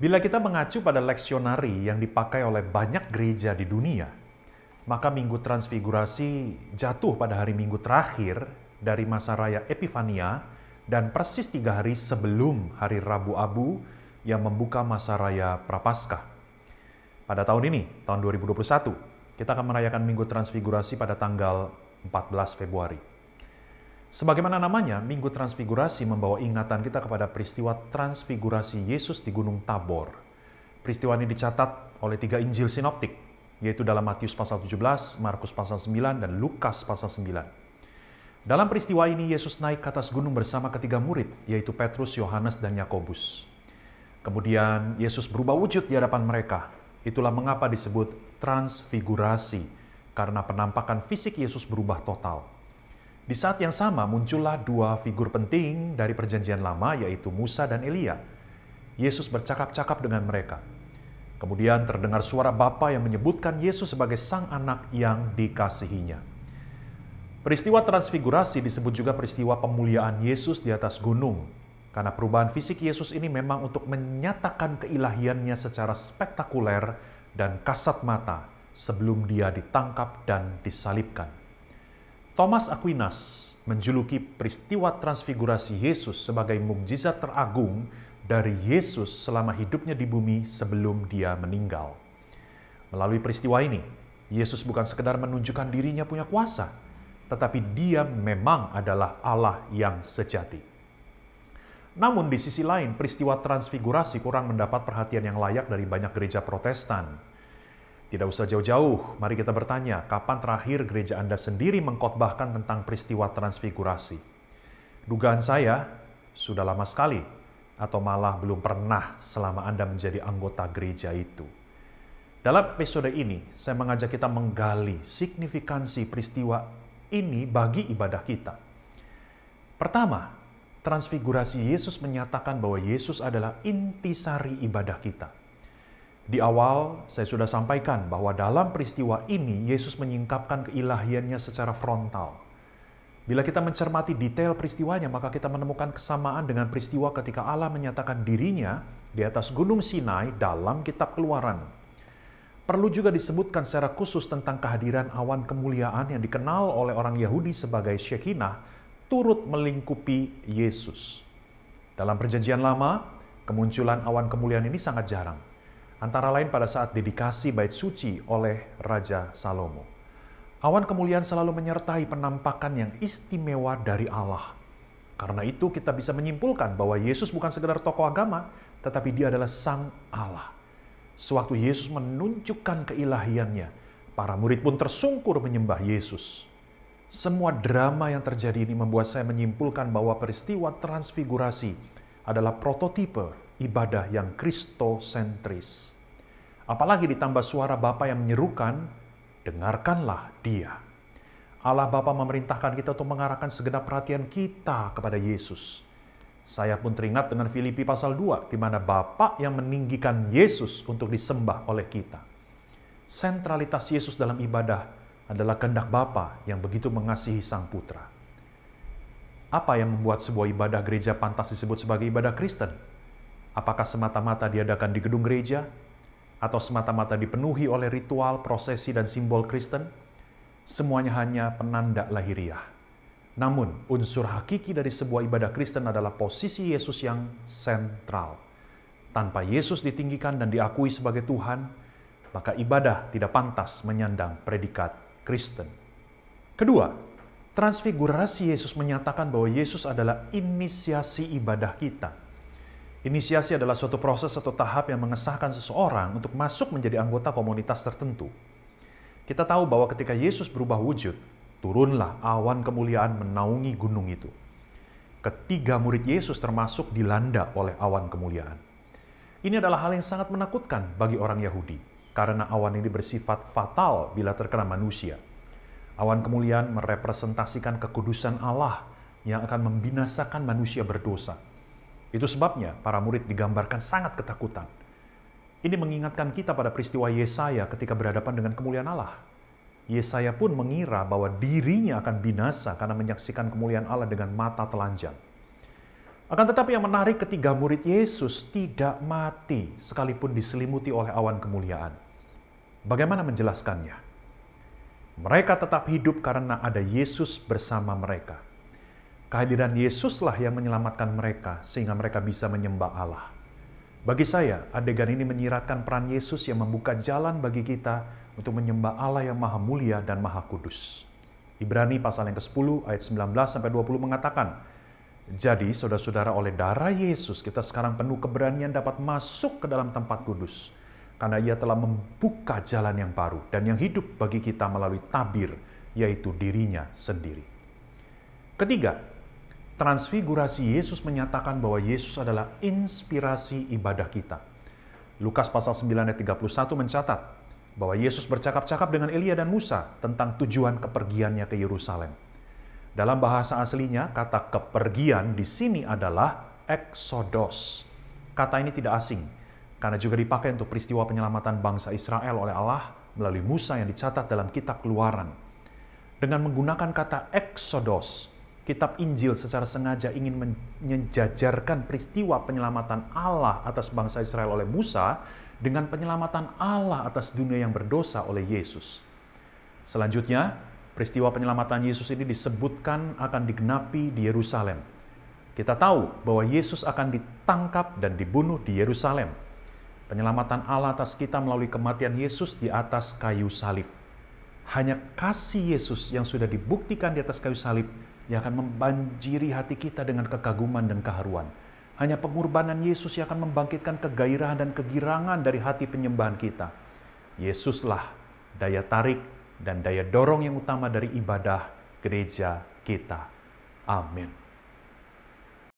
Bila kita mengacu pada leksionari yang dipakai oleh banyak gereja di dunia, maka Minggu Transfigurasi jatuh pada hari Minggu terakhir dari masa raya Epifania dan persis tiga hari sebelum hari Rabu Abu yang membuka masa raya Prapaskah. Pada tahun ini, tahun 2021, kita akan merayakan Minggu Transfigurasi pada tanggal 14 Februari. Sebagaimana namanya, Minggu Transfigurasi membawa ingatan kita kepada peristiwa transfigurasi Yesus di Gunung Tabor. Peristiwa ini dicatat oleh tiga Injil Sinoptik, yaitu dalam Matius pasal 17, Markus pasal 9, dan Lukas pasal 9. Dalam peristiwa ini, Yesus naik ke atas gunung bersama ketiga murid, yaitu Petrus, Yohanes, dan Yakobus. Kemudian Yesus berubah wujud di hadapan mereka. Itulah mengapa disebut transfigurasi, karena penampakan fisik Yesus berubah total. Di saat yang sama muncullah dua figur penting dari perjanjian lama yaitu Musa dan Elia. Yesus bercakap-cakap dengan mereka. Kemudian terdengar suara Bapa yang menyebutkan Yesus sebagai sang anak yang dikasihinya. Peristiwa transfigurasi disebut juga peristiwa pemuliaan Yesus di atas gunung. Karena perubahan fisik Yesus ini memang untuk menyatakan keilahiannya secara spektakuler dan kasat mata sebelum dia ditangkap dan disalibkan. Thomas Aquinas menjuluki peristiwa transfigurasi Yesus sebagai mukjizat teragung dari Yesus selama hidupnya di bumi sebelum dia meninggal. Melalui peristiwa ini, Yesus bukan sekedar menunjukkan dirinya punya kuasa, tetapi dia memang adalah Allah yang sejati. Namun di sisi lain, peristiwa transfigurasi kurang mendapat perhatian yang layak dari banyak gereja protestan. Tidak usah jauh-jauh, mari kita bertanya, kapan terakhir gereja Anda sendiri mengkotbahkan tentang peristiwa transfigurasi? Dugaan saya, sudah lama sekali, atau malah belum pernah selama Anda menjadi anggota gereja itu. Dalam episode ini, saya mengajak kita menggali signifikansi peristiwa ini bagi ibadah kita. Pertama, transfigurasi Yesus menyatakan bahwa Yesus adalah intisari ibadah kita. Di awal, saya sudah sampaikan bahwa dalam peristiwa ini Yesus menyingkapkan keilahiannya secara frontal. Bila kita mencermati detail peristiwanya, maka kita menemukan kesamaan dengan peristiwa ketika Allah menyatakan dirinya di atas Gunung Sinai dalam Kitab Keluaran. Perlu juga disebutkan secara khusus tentang kehadiran awan kemuliaan yang dikenal oleh orang Yahudi sebagai Shekinah turut melingkupi Yesus. Dalam Perjanjian Lama, kemunculan awan kemuliaan ini sangat jarang antara lain pada saat dedikasi bait suci oleh Raja Salomo. Awan kemuliaan selalu menyertai penampakan yang istimewa dari Allah. Karena itu kita bisa menyimpulkan bahwa Yesus bukan sekedar tokoh agama, tetapi dia adalah Sang Allah. Sewaktu Yesus menunjukkan keilahiannya, para murid pun tersungkur menyembah Yesus. Semua drama yang terjadi ini membuat saya menyimpulkan bahwa peristiwa transfigurasi adalah prototipe ibadah yang kristosentris. Apalagi ditambah suara Bapa yang menyerukan, dengarkanlah dia. Allah Bapa memerintahkan kita untuk mengarahkan segenap perhatian kita kepada Yesus. Saya pun teringat dengan Filipi pasal 2, di mana Bapa yang meninggikan Yesus untuk disembah oleh kita. Sentralitas Yesus dalam ibadah adalah kehendak Bapa yang begitu mengasihi Sang Putra. Apa yang membuat sebuah ibadah gereja pantas disebut sebagai ibadah Kristen? Apakah semata-mata diadakan di gedung gereja, atau semata-mata dipenuhi oleh ritual, prosesi, dan simbol Kristen? Semuanya hanya penanda lahiriah. Namun, unsur hakiki dari sebuah ibadah Kristen adalah posisi Yesus yang sentral. Tanpa Yesus ditinggikan dan diakui sebagai Tuhan, maka ibadah tidak pantas menyandang predikat Kristen. Kedua, transfigurasi Yesus menyatakan bahwa Yesus adalah inisiasi ibadah kita. Inisiasi adalah suatu proses atau tahap yang mengesahkan seseorang untuk masuk menjadi anggota komunitas tertentu. Kita tahu bahwa ketika Yesus berubah wujud, turunlah awan kemuliaan menaungi gunung itu. Ketiga murid Yesus termasuk dilanda oleh awan kemuliaan. Ini adalah hal yang sangat menakutkan bagi orang Yahudi, karena awan ini bersifat fatal bila terkena manusia. Awan kemuliaan merepresentasikan kekudusan Allah yang akan membinasakan manusia berdosa. Itu sebabnya para murid digambarkan sangat ketakutan. Ini mengingatkan kita pada peristiwa Yesaya ketika berhadapan dengan kemuliaan Allah. Yesaya pun mengira bahwa dirinya akan binasa karena menyaksikan kemuliaan Allah dengan mata telanjang. Akan tetapi yang menarik ketiga murid Yesus tidak mati sekalipun diselimuti oleh awan kemuliaan. Bagaimana menjelaskannya? Mereka tetap hidup karena ada Yesus bersama mereka. Kehadiran Yesuslah yang menyelamatkan mereka sehingga mereka bisa menyembah Allah. Bagi saya, adegan ini menyiratkan peran Yesus yang membuka jalan bagi kita untuk menyembah Allah yang Maha Mulia dan Maha Kudus. Ibrani pasal yang ke-10 ayat 19 sampai 20 mengatakan, jadi, saudara-saudara, oleh darah Yesus, kita sekarang penuh keberanian dapat masuk ke dalam tempat kudus, karena Ia telah membuka jalan yang baru dan yang hidup bagi kita melalui tabir, yaitu dirinya sendiri. Ketiga, transfigurasi Yesus menyatakan bahwa Yesus adalah inspirasi ibadah kita. Lukas pasal 9 ayat 31 mencatat bahwa Yesus bercakap-cakap dengan Elia dan Musa tentang tujuan kepergiannya ke Yerusalem. Dalam bahasa aslinya, kata kepergian di sini adalah eksodos. Kata ini tidak asing, karena juga dipakai untuk peristiwa penyelamatan bangsa Israel oleh Allah melalui Musa yang dicatat dalam kitab keluaran. Dengan menggunakan kata eksodos, kitab Injil secara sengaja ingin menjajarkan peristiwa penyelamatan Allah atas bangsa Israel oleh Musa dengan penyelamatan Allah atas dunia yang berdosa oleh Yesus. Selanjutnya, peristiwa penyelamatan Yesus ini disebutkan akan digenapi di Yerusalem. Kita tahu bahwa Yesus akan ditangkap dan dibunuh di Yerusalem. Penyelamatan Allah atas kita melalui kematian Yesus di atas kayu salib. Hanya kasih Yesus yang sudah dibuktikan di atas kayu salib yang akan membanjiri hati kita dengan kekaguman dan keharuan. Hanya pengorbanan Yesus yang akan membangkitkan kegairahan dan kegirangan dari hati penyembahan kita. Yesuslah daya tarik dan daya dorong yang utama dari ibadah gereja kita. Amin.